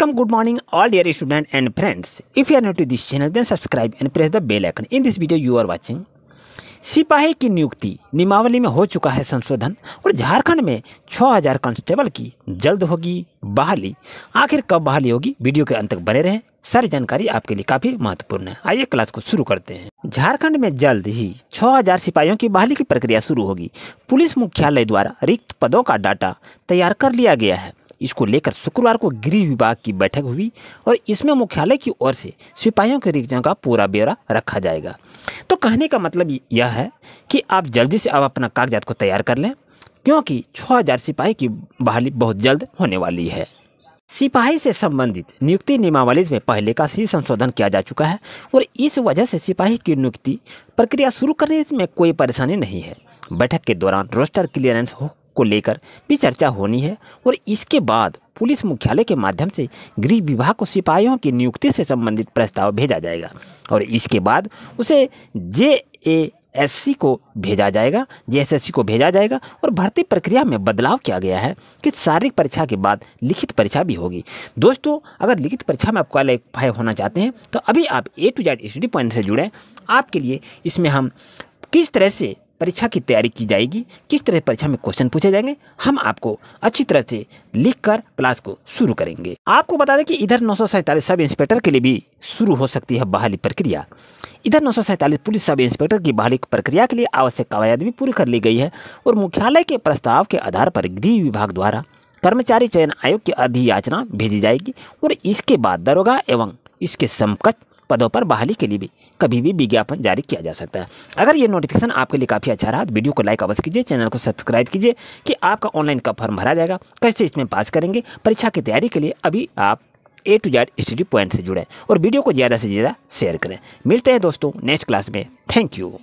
Welcome, good morning, all dear students and friends. If you are new to this channel, then subscribe and press the bell icon. In this video, you are watching सिपाही की नियुक्ति नियमावली में हो चुका है संशोधन और झारखंड में 6000 कांस्टेबल की जल्द होगी बहाली आखिर कब बहाली होगी वीडियो के अंत तक बने रहें सारी जानकारी आपके लिए काफी महत्वपूर्ण है आइए क्लास को शुरू करते हैं झारखंड में जल्द ही 6000 सिपाहियों की बहाली की प्रक्रिया शुरू होगी पुलिस मुख्यालय द्वारा रिक्त पदों का डाटा तैयार कर लिया गया है इसको लेकर शुक्रवार को गृह विभाग की बैठक हुई और इसमें मुख्यालय की ओर से सिपाहियों के रिक्जा का पूरा ब्यौरा रखा जाएगा तो कहने का मतलब यह है कि आप जल्दी से आप अपना कागजात को तैयार कर लें क्योंकि 6000 सिपाही की बहाली बहुत जल्द होने वाली है सिपाही से संबंधित नियुक्ति नियमावली में पहले का ही संशोधन किया जा चुका है और इस वजह से सिपाही की नियुक्ति प्रक्रिया शुरू करने में कोई परेशानी नहीं है बैठक के दौरान रोस्टर क्लियरेंस को लेकर भी चर्चा होनी है और इसके बाद पुलिस मुख्यालय के माध्यम से गृह विभाग को सिपाहियों की नियुक्ति से संबंधित प्रस्ताव भेजा जाएगा और इसके बाद उसे जे ए एस सी को भेजा जाएगा जे एस एस सी को भेजा जाएगा और भर्ती प्रक्रिया में बदलाव किया गया है कि शारीरिक परीक्षा के बाद लिखित परीक्षा भी होगी दोस्तों अगर लिखित परीक्षा में आप क्वालिफाई होना चाहते हैं तो अभी आप A to Z study point से जुड़ें आपके लिए इसमें हम किस तरह से परीक्षा की तैयारी की जाएगी किस तरह परीक्षा में क्वेश्चन पूछे जाएंगे हम आपको अच्छी तरह से लिख कर क्लास को शुरू करेंगे आपको बता दें कि इधर नौ सब इंस्पेक्टर के लिए भी शुरू हो सकती है बहाली प्रक्रिया इधर नौ पुलिस सब इंस्पेक्टर की बहाली प्रक्रिया के लिए आवश्यक कवायद भी पूरी कर ली गई है और मुख्यालय के प्रस्ताव के आधार पर गृह विभाग द्वारा कर्मचारी चयन आयोग की अधियाचना भेजी जाएगी और इसके बाद दरोगा एवं इसके समकक्ष पदों पर बहाली के लिए भी कभी भी विज्ञापन जारी किया जा सकता है अगर ये नोटिफिकेशन आपके लिए काफ़ी अच्छा रहा तो वीडियो को लाइक अवश्य कीजिए चैनल को सब्सक्राइब कीजिए कि आपका ऑनलाइन कब फॉर्म भरा जाएगा कैसे इसमें पास करेंगे परीक्षा की तैयारी के लिए अभी आप A to Z study point से जुड़ें और वीडियो को ज़्यादा से ज़्यादा शेयर करें मिलते हैं दोस्तों नेक्स्ट क्लास में थैंक यू